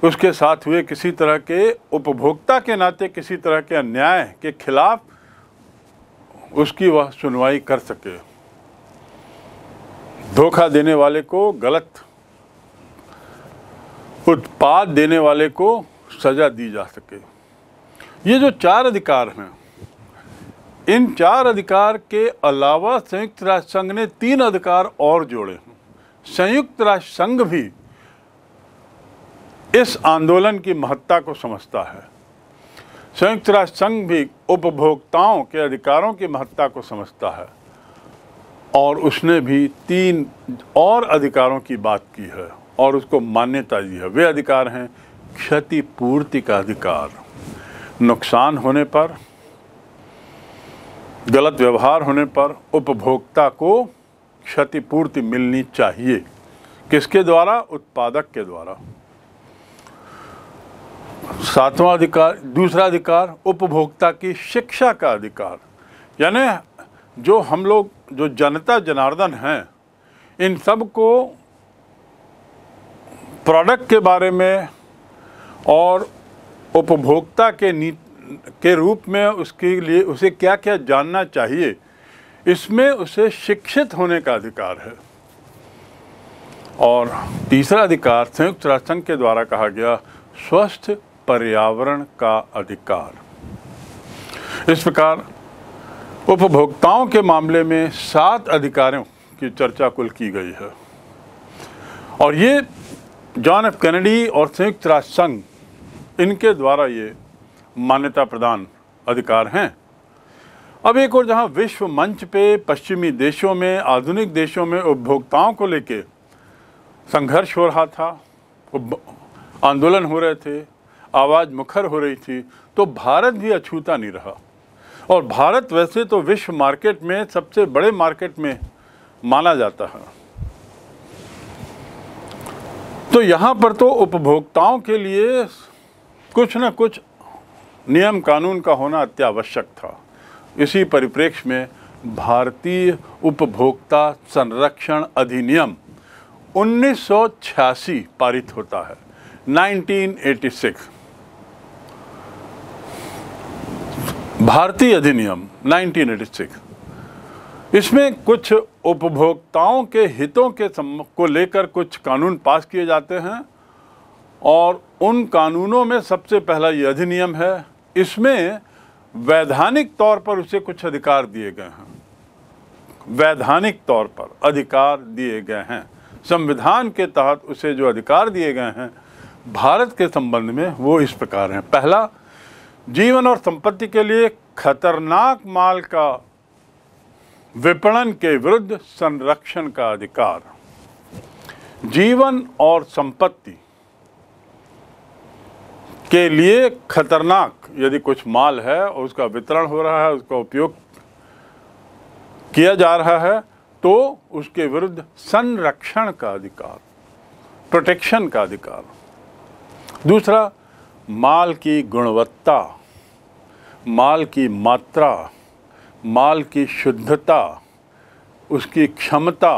उसके साथ हुए किसी तरह के उपभोक्ता के नाते किसी तरह के अन्याय के खिलाफ उसकी वह सुनवाई कर सके धोखा देने वाले को गलत उत्पाद देने वाले को सज़ा दी जा सके ये जो चार अधिकार हैं इन चार अधिकार के अलावा संयुक्त राष्ट्र संघ ने तीन अधिकार और जोड़े हैं संयुक्त राष्ट्र संघ भी इस आंदोलन की महत्ता को समझता है संयुक्त राष्ट्र संघ भी उपभोक्ताओं के अधिकारों की महत्ता को समझता है और उसने भी तीन और अधिकारों की बात की है और उसको मान्यता दी है वे अधिकार हैं क्षतिपूर्ति का अधिकार नुकसान होने पर गलत व्यवहार होने पर उपभोक्ता को क्षतिपूर्ति मिलनी चाहिए किसके द्वारा उत्पादक के द्वारा सातवां अधिकार दूसरा अधिकार उपभोक्ता की शिक्षा का अधिकार यानी जो हम लोग जो जनता जनार्दन हैं इन सब को प्रोडक्ट के बारे में और उपभोक्ता के नी के रूप में उसके लिए उसे क्या क्या जानना चाहिए इसमें उसे शिक्षित होने का अधिकार है और तीसरा अधिकार संयुक्त राष्ट्र संघ के द्वारा कहा गया स्वस्थ पर्यावरण का अधिकार इस प्रकार उपभोक्ताओं के मामले में सात अधिकारों की चर्चा कुल की गई है और ये जॉन एफ कैनेडी और संयुक्त राष्ट्र संघ इनके द्वारा ये मान्यता प्रदान अधिकार हैं अब एक और जहां विश्व मंच पे पश्चिमी देशों में आधुनिक देशों में उपभोक्ताओं को लेके संघर्ष हो रहा था आंदोलन हो रहे थे आवाज़ मुखर हो रही थी तो भारत भी अछूता नहीं रहा और भारत वैसे तो विश्व मार्केट में सबसे बड़े मार्केट में माना जाता है तो यहाँ पर तो उपभोक्ताओं के लिए कुछ न कुछ नियम कानून का होना अत्यावश्यक था इसी परिप्रेक्ष्य में भारतीय उपभोक्ता संरक्षण अधिनियम 1986 पारित होता है 1986 भारतीय अधिनियम 1986 इसमें कुछ उपभोक्ताओं के हितों के को लेकर कुछ कानून पास किए जाते हैं और उन कानूनों में सबसे पहला ये अधिनियम है इसमें वैधानिक तौर पर उसे कुछ अधिकार दिए गए हैं वैधानिक तौर पर अधिकार दिए गए हैं संविधान के तहत उसे जो अधिकार दिए गए हैं भारत के संबंध में वो इस प्रकार हैं पहला जीवन और संपत्ति के लिए खतरनाक माल का विपणन के विरुद्ध संरक्षण का अधिकार जीवन और संपत्ति के लिए खतरनाक यदि कुछ माल है और उसका वितरण हो रहा है उसका उपयोग किया जा रहा है तो उसके विरुद्ध संरक्षण का अधिकार प्रोटेक्शन का अधिकार दूसरा माल की गुणवत्ता माल की मात्रा माल की शुद्धता उसकी क्षमता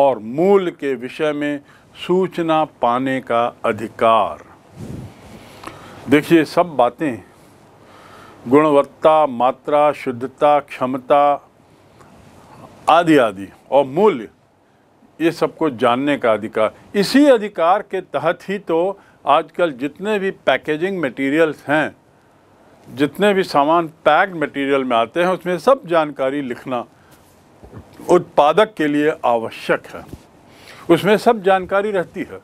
और मूल के विषय में सूचना पाने का अधिकार देखिए सब बातें गुणवत्ता मात्रा शुद्धता क्षमता आदि आदि और मूल्य ये सबको जानने का अधिकार इसी अधिकार के तहत ही तो आजकल जितने भी पैकेजिंग मटेरियल्स हैं जितने भी सामान पैक मटेरियल में आते हैं उसमें सब जानकारी लिखना उत्पादक के लिए आवश्यक है उसमें सब जानकारी रहती है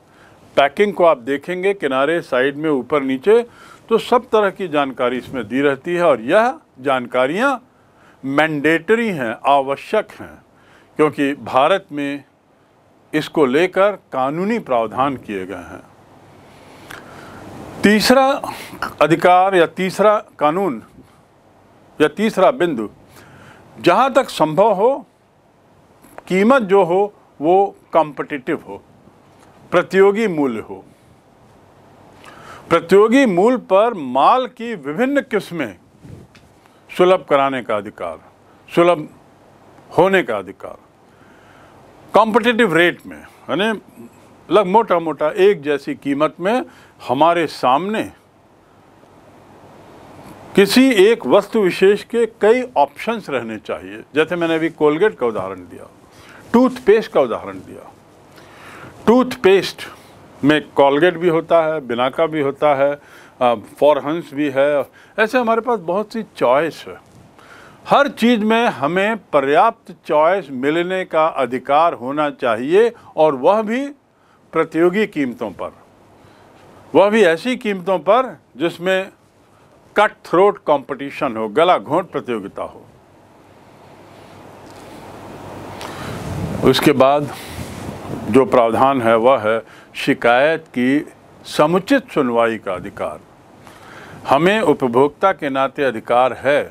पैकिंग को आप देखेंगे किनारे साइड में ऊपर नीचे तो सब तरह की जानकारी इसमें दी रहती है और यह जानकारियाँ मैंडेटरी हैं आवश्यक हैं क्योंकि भारत में इसको लेकर कानूनी प्रावधान किए गए हैं तीसरा अधिकार या तीसरा कानून या तीसरा बिंदु जहाँ तक संभव हो कीमत जो हो वो कॉम्पटिटिव हो प्रतियोगी मूल्य हो प्रतियोगी मूल्य पर माल की विभिन्न किस्में सुलभ कराने का अधिकार सुलभ होने का अधिकार कॉम्पटिटिव रेट में यानी लग मोटा मोटा एक जैसी कीमत में हमारे सामने किसी एक वस्तु विशेष के कई ऑप्शंस रहने चाहिए जैसे मैंने अभी कोलगेट का उदाहरण दिया टूथपेस्ट का उदाहरण दिया टूथपेस्ट में कोलगेट भी होता है बिना का भी होता है फॉरहंस भी है ऐसे हमारे पास बहुत सी चॉइस है हर चीज़ में हमें पर्याप्त चॉइस मिलने का अधिकार होना चाहिए और वह भी प्रतियोगी कीमतों पर वह भी ऐसी कीमतों पर जिसमें कट थ्रोट कंपटीशन हो गला घोंट प्रतियोगिता हो उसके बाद जो प्रावधान है वह है शिकायत की समुचित सुनवाई का अधिकार हमें उपभोक्ता के नाते अधिकार है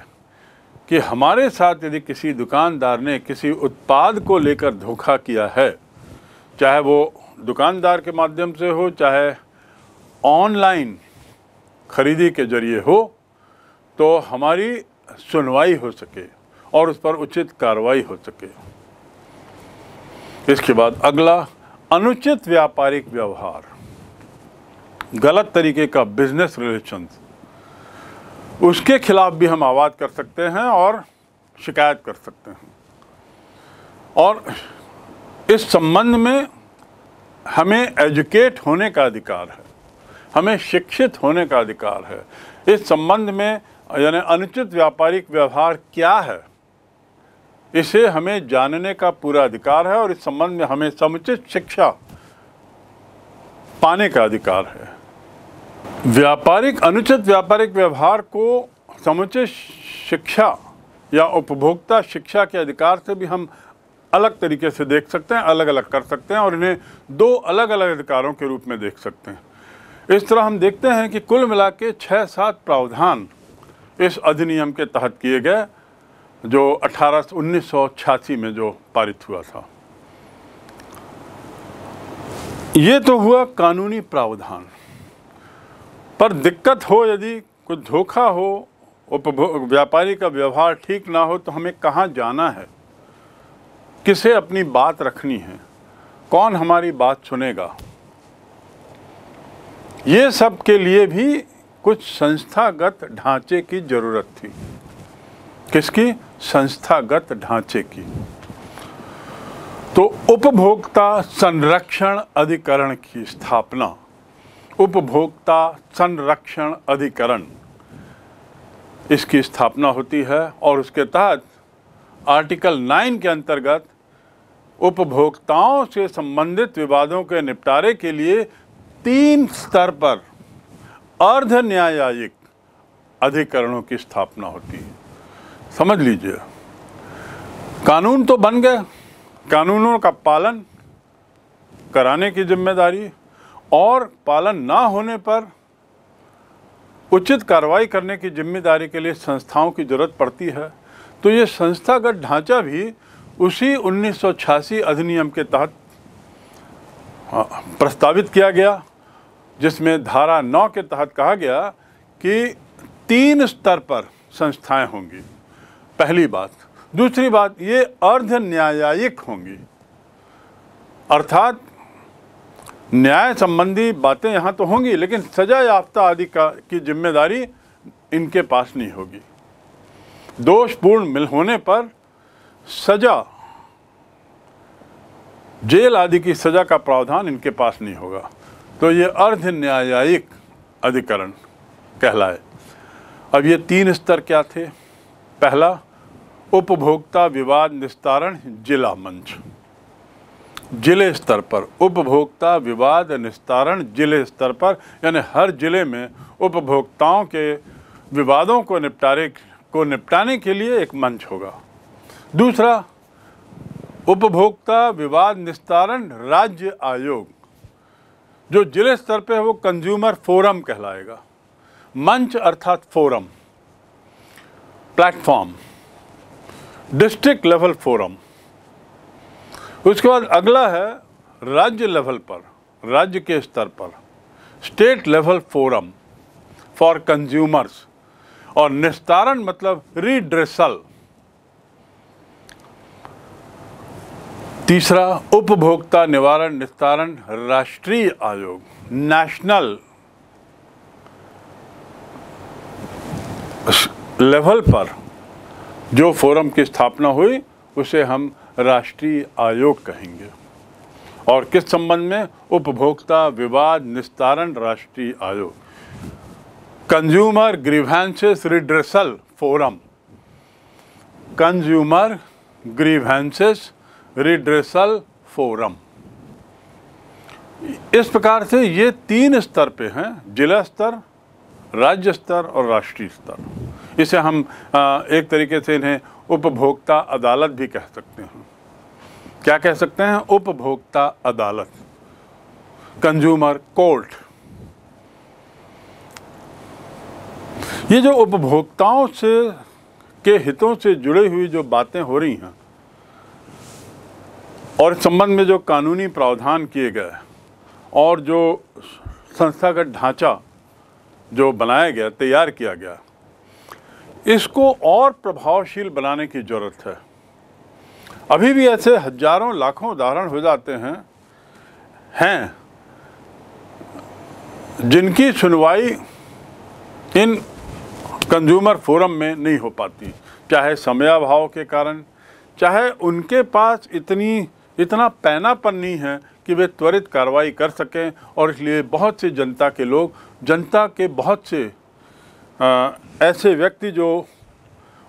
कि हमारे साथ यदि किसी दुकानदार ने किसी उत्पाद को लेकर धोखा किया है चाहे वो दुकानदार के माध्यम से हो चाहे ऑनलाइन ख़रीदी के ज़रिए हो तो हमारी सुनवाई हो सके और उस पर उचित कार्रवाई हो सके इसके बाद अगला अनुचित व्यापारिक व्यवहार गलत तरीके का बिजनेस रिलेशन उसके खिलाफ भी हम आवाज़ कर सकते हैं और शिकायत कर सकते हैं और इस संबंध में हमें एजुकेट होने का अधिकार है हमें शिक्षित होने का अधिकार है इस संबंध में यानी अनुचित व्यापारिक व्यवहार क्या है इसे हमें जानने का पूरा अधिकार है और इस संबंध में हमें समुचित शिक्षा पाने का अधिकार है व्यापारिक अनुचित व्यापारिक व्यवहार को समुचित शिक्षा या उपभोक्ता शिक्षा के अधिकार से भी हम अलग तरीके से देख सकते हैं अलग अलग कर सकते हैं और इन्हें दो अलग अलग अधिकारों के रूप में देख सकते हैं इस तरह हम देखते हैं कि कुल मिला के छः सात प्रावधान इस अधिनियम के तहत किए गए जो अठारह उन्नीस में जो पारित हुआ था ये तो हुआ कानूनी प्रावधान पर दिक्कत हो यदि कुछ धोखा हो व्यापारी का व्यवहार ठीक ना हो तो हमें कहाँ जाना है किसे अपनी बात रखनी है कौन हमारी बात सुनेगा ये सब के लिए भी कुछ संस्थागत ढांचे की ज़रूरत थी किसकी संस्थागत ढांचे की तो उपभोक्ता संरक्षण अधिकरण की स्थापना उपभोक्ता संरक्षण अधिकरण इसकी स्थापना होती है और उसके तहत आर्टिकल 9 के अंतर्गत उपभोक्ताओं से संबंधित विवादों के निपटारे के लिए तीन स्तर पर अर्ध न्यायायिक अधिकरणों की स्थापना होती है समझ लीजिए कानून तो बन गए कानूनों का पालन कराने की जिम्मेदारी और पालन ना होने पर उचित कार्रवाई करने की जिम्मेदारी के लिए संस्थाओं की जरूरत पड़ती है तो ये संस्थागत ढांचा भी उसी 1986 अधिनियम के तहत प्रस्तावित किया गया जिसमें धारा 9 के तहत कहा गया कि तीन स्तर पर संस्थाएं होंगी पहली बात दूसरी बात ये अर्ध न्यायिक होंगी अर्थात न्याय संबंधी बातें यहाँ तो होंगी लेकिन सजा याफ्ता आदि का की जिम्मेदारी इनके पास नहीं होगी दोषपूर्ण मिल होने पर सजा जेल आदि की सजा का प्रावधान इनके पास नहीं होगा तो ये अर्ध न्यायिक अधिकरण कहलाए अब ये तीन स्तर क्या थे पहला उपभोक्ता विवाद निस्तारण जिला मंच जिले स्तर पर उपभोक्ता विवाद निस्तारण जिले स्तर पर यानी हर जिले में उपभोक्ताओं के विवादों को निपटारे को निपटाने के लिए एक मंच होगा दूसरा उपभोक्ता विवाद निस्तारण राज्य आयोग जो जिले स्तर पे है वो कंज्यूमर फोरम कहलाएगा मंच अर्थात forum platform district level forum उसके बाद अगला है राज्य लेवल पर राज्य के स्तर पर state level forum for consumers और निस्तारण मतलब रिड्रेसल तीसरा उपभोक्ता निवारण निस्तारण राष्ट्रीय आयोग नेशनल लेवल पर जो फोरम की स्थापना हुई उसे हम राष्ट्रीय आयोग कहेंगे और किस संबंध में उपभोक्ता विवाद निस्तारण राष्ट्रीय आयोग consumer grievances redressal forum consumer grievances redressal forum इस प्रकार से ये तीन स्तर पे हैं जिला स्तर राज्य स्तर और राष्ट्रीय स्तर इसे हम एक तरीके से इन्हें उपभोक्ता अदालत भी कह सकते हैं क्या कह सकते हैं उपभोक्ता अदालत कंज्यूमर कोर्ट ये जो उपभोक्ताओं से के हितों से जुड़े हुई जो बातें हो रही हैं और संबंध में जो कानूनी प्रावधान किए गए और जो संस्थागत ढांचा जो बनाया गया तैयार किया गया इसको और प्रभावशील बनाने की ज़रूरत है अभी भी ऐसे हजारों लाखों उदाहरण हो जाते हैं हैं जिनकी सुनवाई इन कंज्यूमर फोरम में नहीं हो पाती चाहे समयाभाव के कारण चाहे उनके पास इतनी इतना पैनापन नहीं है कि वे त्वरित कार्रवाई कर सकें और इसलिए बहुत से जनता के लोग जनता के बहुत से आ, ऐसे व्यक्ति जो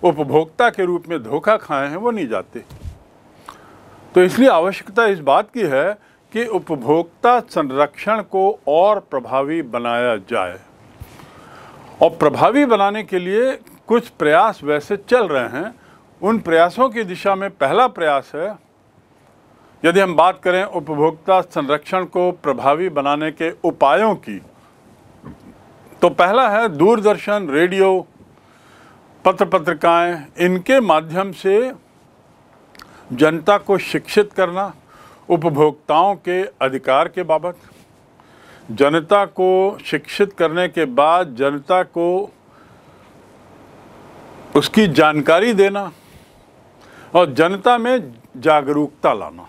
उपभोक्ता के रूप में धोखा खाए हैं वो नहीं जाते तो इसलिए आवश्यकता इस बात की है कि उपभोक्ता संरक्षण को और प्रभावी बनाया जाए और प्रभावी बनाने के लिए कुछ प्रयास वैसे चल रहे हैं उन प्रयासों की दिशा में पहला प्रयास है यदि हम बात करें उपभोक्ता संरक्षण को प्रभावी बनाने के उपायों की तो पहला है दूरदर्शन रेडियो पत्र पत्रिकाएँ इनके माध्यम से जनता को शिक्षित करना उपभोक्ताओं के अधिकार के बाबत जनता को शिक्षित करने के बाद जनता को उसकी जानकारी देना और जनता में जागरूकता लाना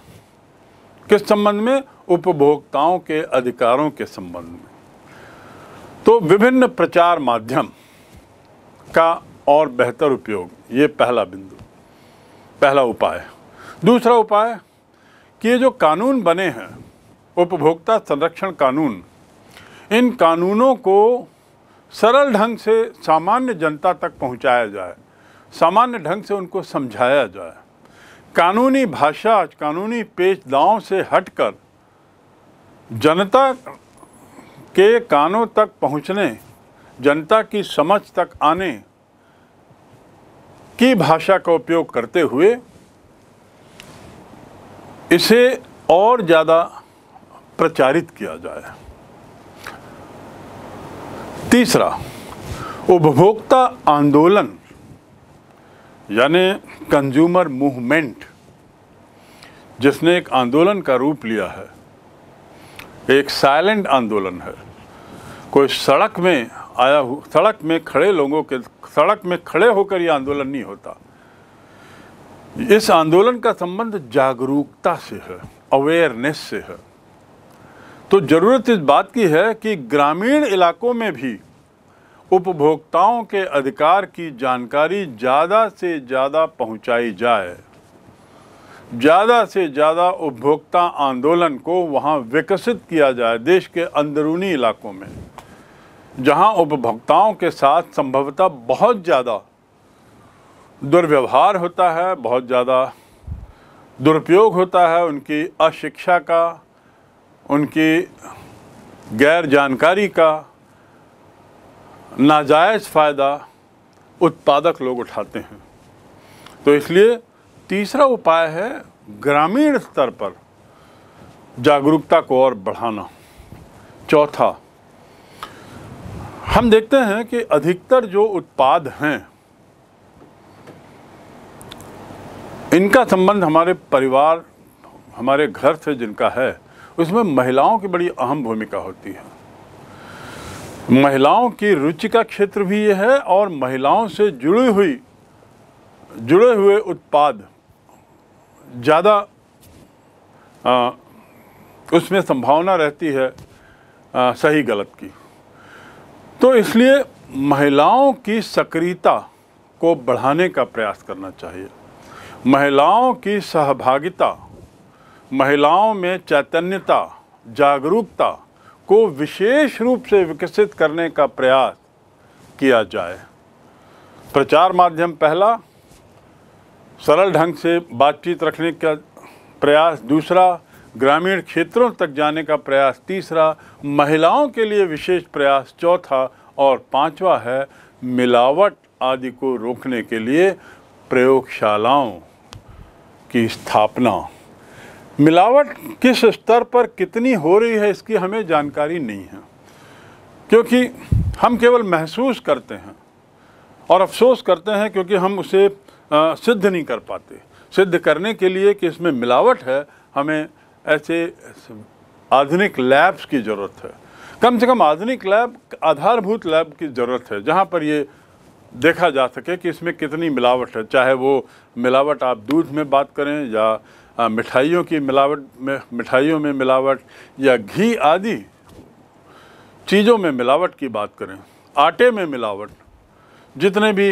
किस संबंध में उपभोक्ताओं के अधिकारों के संबंध में तो विभिन्न प्रचार माध्यम का और बेहतर उपयोग ये पहला बिंदु पहला उपाय दूसरा उपाय कि ये जो कानून बने हैं उपभोक्ता संरक्षण कानून इन कानूनों को सरल ढंग से सामान्य जनता तक पहुंचाया जाए सामान्य ढंग से उनको समझाया जाए कानूनी भाषा कानूनी पेश दांव से हटकर जनता के कानों तक पहुंचने जनता की समझ तक आने की भाषा का उपयोग करते हुए इसे और ज़्यादा प्रचारित किया जाए तीसरा उपभोक्ता आंदोलन यानी कंज्यूमर मूवमेंट जिसने एक आंदोलन का रूप लिया है एक साइलेंट आंदोलन है कोई सड़क में आया सड़क में खड़े लोगों के सड़क में खड़े होकर यह आंदोलन नहीं होता इस आंदोलन का संबंध जागरूकता से है अवेयरनेस से है तो ज़रूरत इस बात की है कि ग्रामीण इलाकों में भी उपभोक्ताओं के अधिकार की जानकारी ज़्यादा से ज़्यादा पहुंचाई जाए ज़्यादा से ज़्यादा उपभोक्ता आंदोलन को वहाँ विकसित किया जाए देश के अंदरूनी इलाकों में जहाँ उपभोक्ताओं के साथ संभवतः बहुत ज़्यादा दुर्व्यवहार होता है बहुत ज़्यादा दुरुपयोग होता है उनकी अशिक्षा का उनकी गैर जानकारी का नाजायज़ फ़ायदा उत्पादक लोग उठाते हैं तो इसलिए तीसरा उपाय है ग्रामीण स्तर पर जागरूकता को और बढ़ाना चौथा हम देखते हैं कि अधिकतर जो उत्पाद हैं इनका संबंध हमारे परिवार हमारे घर से जिनका है उसमें महिलाओं की बड़ी अहम भूमिका होती है महिलाओं की रुचि का क्षेत्र भी ये है और महिलाओं से जुड़ी हुई जुड़े हुए उत्पाद ज़्यादा उसमें संभावना रहती है आ, सही गलत की तो इसलिए महिलाओं की सक्रियता को बढ़ाने का प्रयास करना चाहिए महिलाओं की सहभागिता महिलाओं में चैतन्यता जागरूकता को विशेष रूप से विकसित करने का प्रयास किया जाए प्रचार माध्यम पहला सरल ढंग से बातचीत रखने का प्रयास दूसरा ग्रामीण क्षेत्रों तक जाने का प्रयास तीसरा महिलाओं के लिए विशेष प्रयास चौथा और पांचवा है मिलावट आदि को रोकने के लिए प्रयोगशालाओं की स्थापना मिलावट किस स्तर पर कितनी हो रही है इसकी हमें जानकारी नहीं है क्योंकि हम केवल महसूस करते हैं और अफसोस करते हैं क्योंकि हम उसे सिद्ध नहीं कर पाते सिद्ध करने के लिए कि इसमें मिलावट है हमें ऐसे आधुनिक लैब्स की ज़रूरत है कम से कम आधुनिक लैब आधारभूत लैब की ज़रूरत है जहाँ पर ये देखा जा सके कि इसमें कितनी मिलावट है चाहे वो मिलावट आप दूध में बात करें या मिठाइयों की मिलावट में मिठाइयों में मिलावट या घी आदि चीज़ों में मिलावट की बात करें आटे में मिलावट जितने भी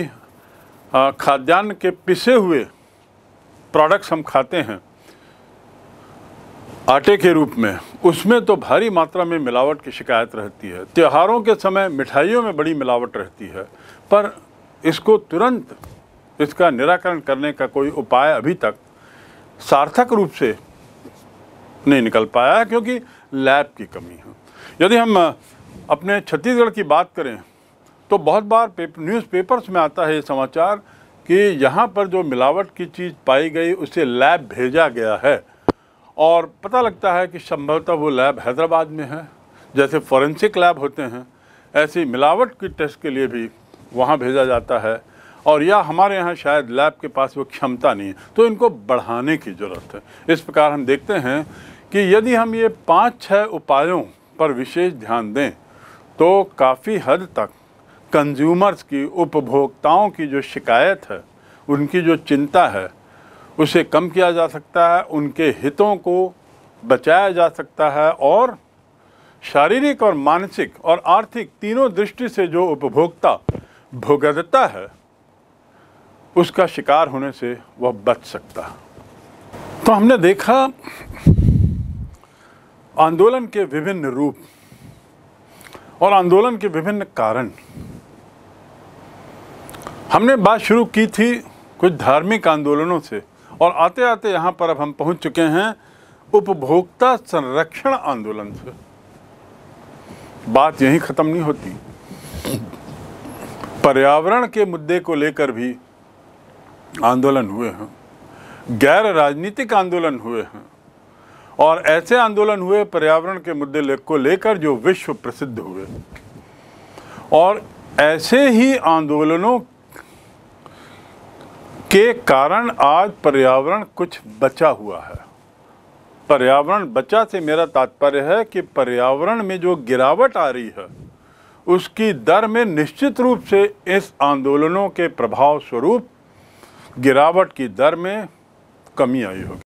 खाद्यान्न के पिसे हुए प्रोडक्ट्स हम खाते हैं आटे के रूप में उसमें तो भारी मात्रा में मिलावट की शिकायत रहती है त्योहारों के समय मिठाइयों में बड़ी मिलावट रहती है पर इसको तुरंत इसका निराकरण करने का कोई उपाय अभी तक सार्थक रूप से नहीं निकल पाया है क्योंकि लैब की कमी है यदि हम अपने छत्तीसगढ़ की बात करें तो बहुत बार पेप, न्यूज़ पेपर्स में आता है ये समाचार कि यहाँ पर जो मिलावट की चीज़ पाई गई उसे लैब भेजा गया है और पता लगता है कि संभवतः वो लैब हैदराबाद में है जैसे फॉरेंसिक लैब होते हैं ऐसी मिलावट की टेस्ट के लिए भी वहाँ भेजा जाता है और या हमारे यहाँ शायद लैब के पास वो क्षमता नहीं है तो इनको बढ़ाने की ज़रूरत है इस प्रकार हम देखते हैं कि यदि हम ये पाँच छः उपायों पर विशेष ध्यान दें तो काफ़ी हद तक कंज्यूमर्स की उपभोक्ताओं की जो शिकायत है उनकी जो चिंता है उसे कम किया जा सकता है उनके हितों को बचाया जा सकता है और शारीरिक और मानसिक और आर्थिक तीनों दृष्टि से जो उपभोक्ता भुगतता है उसका शिकार होने से वह बच सकता तो हमने देखा आंदोलन के विभिन्न रूप और आंदोलन के विभिन्न कारण हमने बात शुरू की थी कुछ धार्मिक आंदोलनों से और आते आते यहाँ पर अब हम पहुँच चुके हैं उपभोक्ता संरक्षण आंदोलन से बात यहीं ख़त्म नहीं होती पर्यावरण के मुद्दे को लेकर भी आंदोलन हुए हैं गैर राजनीतिक आंदोलन हुए हैं और ऐसे आंदोलन हुए पर्यावरण के मुद्दे को लेकर जो विश्व प्रसिद्ध हुए और ऐसे ही आंदोलनों के कारण आज पर्यावरण कुछ बचा हुआ है पर्यावरण बचा से मेरा तात्पर्य है कि पर्यावरण में जो गिरावट आ रही है उसकी दर में निश्चित रूप से इस आंदोलनों के प्रभाव स्वरूप गिरावट की दर में कमी आई होगी